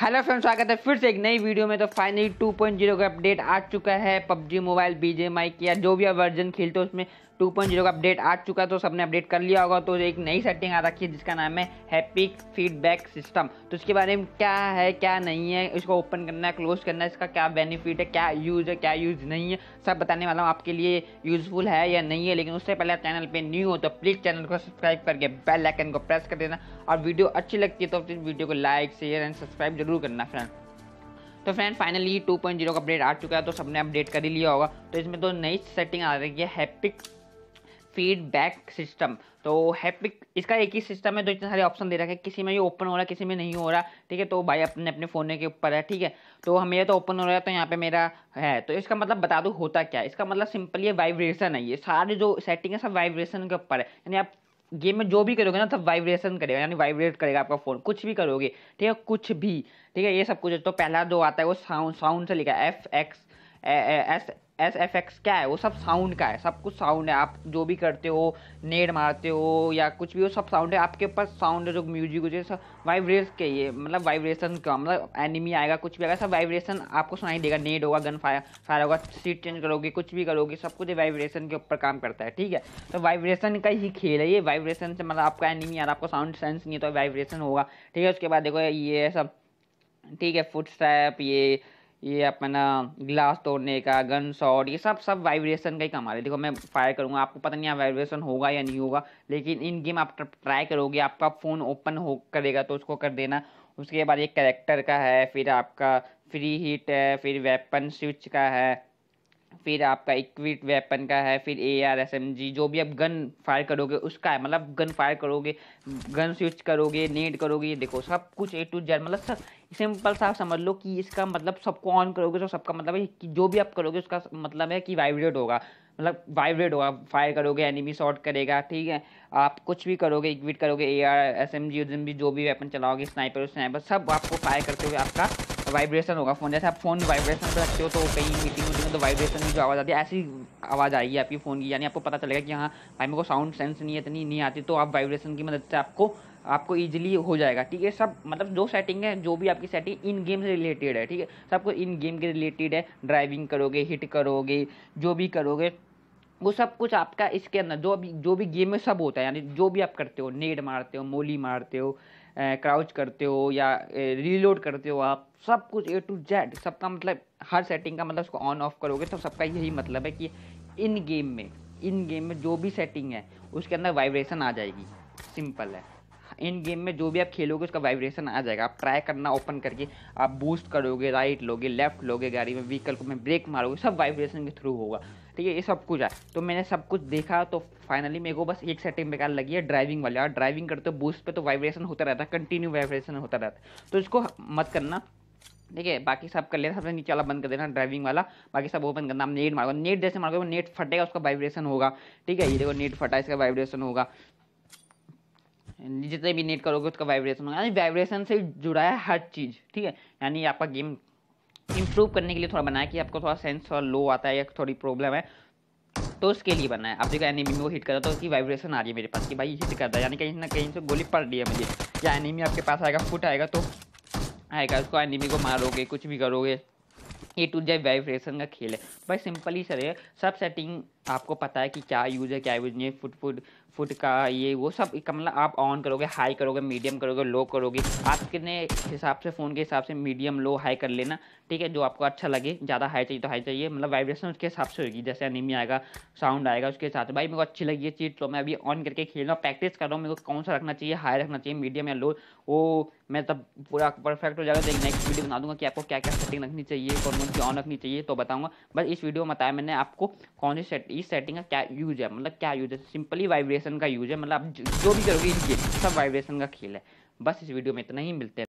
hello friend स्वागत है फिर से एक नई वीडियो में तो फाइनली 2.0 का अपडेट आ चुका है पबजी मोबाइल बीजे माइक या जो भी आप वर्जन खेलते हो उसमें टू जीरो का अपडेट आ चुका है तो सबने अपडेट कर लिया होगा तो एक नई सेटिंग आ रखी है जिसका नाम है हैप्पी फीडबैक सिस्टम तो इसके बारे में क्या है क्या नहीं है इसको ओपन करना है क्लोज करना है इसका क्या बेनिफिट है क्या यूज़ है क्या यूज़ नहीं है सब बताने वाला हूँ आपके लिए यूज़फुल है या नहीं है लेकिन उससे पहले आप चैनल पर न्यू हो तो प्लीज़ चैनल को सब्सक्राइब करके बेल लाइकन को प्रेस कर देना और वीडियो अच्छी लगती है तो प्लीज़ वीडियो को लाइक शेयर एंड सब्सक्राइब जरूर करना फ्रेंड तो फ्रेंड फाइनली 2.0 का अपडेट आ चुका है तो सबने अपडेट कर ही लिया होगा तो इसमें तो नई सेटिंग आ रही है हैप्पी फीडबैक सिस्टम तो हैपिक इसका एक ही सिस्टम है दो इतने सारे ऑप्शन दे रखे हैं किसी में ये ओपन हो रहा है किसी में नहीं हो रहा ठीक है तो भाई अपने अपने फ़ोन के ऊपर है ठीक है तो हमें तो ओपन हो रहा है तो यहाँ पे मेरा है तो इसका मतलब बता दूँ होता क्या इसका मतलब सिंपल ये वाइब्रेशन है ये सारे जो सेटिंग है सब वाइब्रेशन के ऊपर है यानी आप गेम में जो भी करोगे ना सब वाइब्रेशन करेगा यानी वाइब्रेट करेगा आपका फ़ोन कुछ भी करोगे ठीक है कुछ भी ठीक है ये सब कुछ तो पहला जो आता है वो साउंड साउंड से लिखा है F X S S F X क्या है वो सब साउंड का है सब कुछ साउंड है आप जो भी करते हो नेड मारते हो या कुछ भी हो सब साउंड है आपके पास साउंड है जो म्यूजिक हो जैसे वाइब्रेस के ये मतलब वाइब्रेशन का मतलब एनिमी आएगा कुछ भी आएगा सब वाइब्रेशन आपको सुनाई देगा नेड होगा गन फायर फायर होगा सीट चेंज करोगे कुछ भी करोगे सब कुछ वाइब्रेशन के ऊपर काम करता है ठीक है तो वाइब्रेशन का ही खेल है ये वाइब्रेशन से मतलब आपका एनिमी यार आपको साउंड सेंस नहीं है तो वाइब्रेशन होगा ठीक है उसके बाद देखो ये सब ठीक है फुट स्टैप ये ये अपना ग्लास तोड़ने का गन शॉट ये सब सब वाइब्रेशन का ही कमा रहे देखो मैं फायर करूँगा आपको पता नहीं वाइब्रेशन होगा या नहीं होगा लेकिन इन गेम आप ट्राई करोगे आपका फ़ोन ओपन हो करेगा तो उसको कर देना उसके बाद एक करेक्टर का है फिर आपका फ्री हीट है फिर वेपन स्विच का है फिर आपका इक्विट वेपन का है फिर A R S M G जो भी आप गन फायर करोगे उसका है मतलब गन फायर करोगे गन स्विच करोगे नेट करोगे ये देखो सब कुछ ए टू जेड मतलब सब सिंपल सा समझ लो कि इसका मतलब सबको ऑन करोगे तो सबका मतलब है कि जो भी आप करोगे उसका मतलब है कि वाइब्रेट होगा मतलब वाइब्रेट होगा फायर करोगे एनिमी शॉट करेगा ठीक है आप कुछ भी करोगे इक्विट करोगे A R S M G जो भी वेपन चलाओगे स्नाइपर स्नाइपर सब आपको फायर करते हुए आपका वाइब्रेशन होगा फ़ोन जैसे आप फ़ोन वाइब्रेशन पर रखते हो तो कहीं मीटिंग में तो वाइब्रेशन की जो आवाज़ आती है ऐसी आवाज़ आएगी आपकी फ़ोन की यानी आपको पता चलेगा कि हाँ भाई मेरे को साउंड सेंस नहीं है इतनी नहीं आती तो आप वाइब्रेशन की मदद से आपको आपको ईजिली हो जाएगा ठीक है सब मतलब जो सेटिंग है जो भी आपकी सेटिंग इन गेम से रिलेटेड है ठीक है सब कुछ इन गेम के रिलेटेड है ड्राइविंग करोगे हिट करोगे जो भी करोगे वो सब कुछ आपका इसके अंदर जो भी जो भी गेम में सब होता है यानी जो भी आप करते हो नेड मारते हो मोली मारते हो क्राउच करते हो या रीलोड करते हो आप सब कुछ ए टू जेड सबका मतलब हर सेटिंग का मतलब उसको ऑन ऑफ करोगे तो सबका यही मतलब है कि इन गेम में इन गेम में जो भी सेटिंग है उसके अंदर वाइब्रेशन आ जाएगी सिंपल है इन गेम में जो भी आप खेलोगे उसका वाइब्रेशन आ जाएगा आप ट्राई करना ओपन करके आप बूस्ट करोगे राइट लोगे लेफ्ट लोगे गाड़ी में व्हीकल को में ब्रेक मारोगे सब वाइब्रेशन के थ्रू होगा ठीक है ये सब कुछ है तो मैंने सब कुछ देखा तो फाइनली मेरे को बस एक सेटिंग बेकार लगी है ड्राइविंग वाले और ड्राइविंग करते हो बूस्ट पे तो वाइब्रेशन होता रहता है कंटिन्यू वाइब्रेशन होता रहता है तो इसको मत करना ठीक है बाकी सब कर लेना सबसे नीचे वाला बंद कर देना ड्राइविंग वाला बाकी सब ओपन करना आप नेट मारोगे नेट जैसे मारोगे वो नेट फटेगा उसका वाइब्रेशन होगा ठीक है ये देखो नेट फटा इसका वाइब्रेशन होगा जितने भी नेट करोगे उसका वाइब्रेशन होगा यानी वाइब्रेशन से जुड़ा है हर चीज़ ठीक है यानी आपका गेम इम्प्रूव करने के लिए थोड़ा बनाया कि आपको थोड़ा सेंस थोड़ा लो आता है या थोड़ी प्रॉब्लम है तो उसके लिए बना है आप देखो एनिमी को हिट करा तो उसकी वाइब्रेशन आ रही है मेरे पास कि भाई हिट करता है यानी कहीं ना कहीं से गोली पड़ रही है मुझे या एनिमी आपके पास आएगा फुट आएगा तो आएगा उसको एनिमी को मारोगे कुछ भी करोगे ये टू जाए वाइब्रेशन का खेल है भाई सिंपली सर है सब सेटिंग आपको पता है कि क्या यूज़ है क्या यूज़ नहीं है फुट फुट फुट का ये वो सब मतलब आप ऑन करोगे हाई करोगे मीडियम करोगे लो करोगे आप कितने हिसाब से फ़ोन के हिसाब से मीडियम लो हाई कर लेना ठीक है जो आपको अच्छा लगे ज़्यादा हाई चाहिए तो हाई चाहिए मतलब वाइब्रेशन उसके हिसाब से होगी जैसे अनिमी आएगा साउंड आएगा उसके हिसाब से भाई मेरे को अच्छी लगी ये चीज़ तो मैं अभी ऑन करके खेल रहा हूँ प्रैक्टिस कर रहा हूँ मेरे को कौन सा रखना चाहिए हाई रखना चाहिए मीडियम या लो वो मैं तब पूरा परफेक्ट हो जाएगा तो एक नेक्स्ट वीडियो बना दूंगा कि आपको क्या क्या सेटिंग रखनी चाहिए कौन कौन सी ऑन रखनी चाहिए तो बताऊंगा बस इस वीडियो में बताया मैंने आपको कौन सी सेट इस सेटिंग का क्या यूज़ है मतलब क्या यूज़ है सिंपली वाइब्रेशन वाइब्रेशन का यूज है मतलब आप जो भी करोगे इनके सब वाइब्रेशन का खेल है बस इस वीडियो में इतना ही मिलते हैं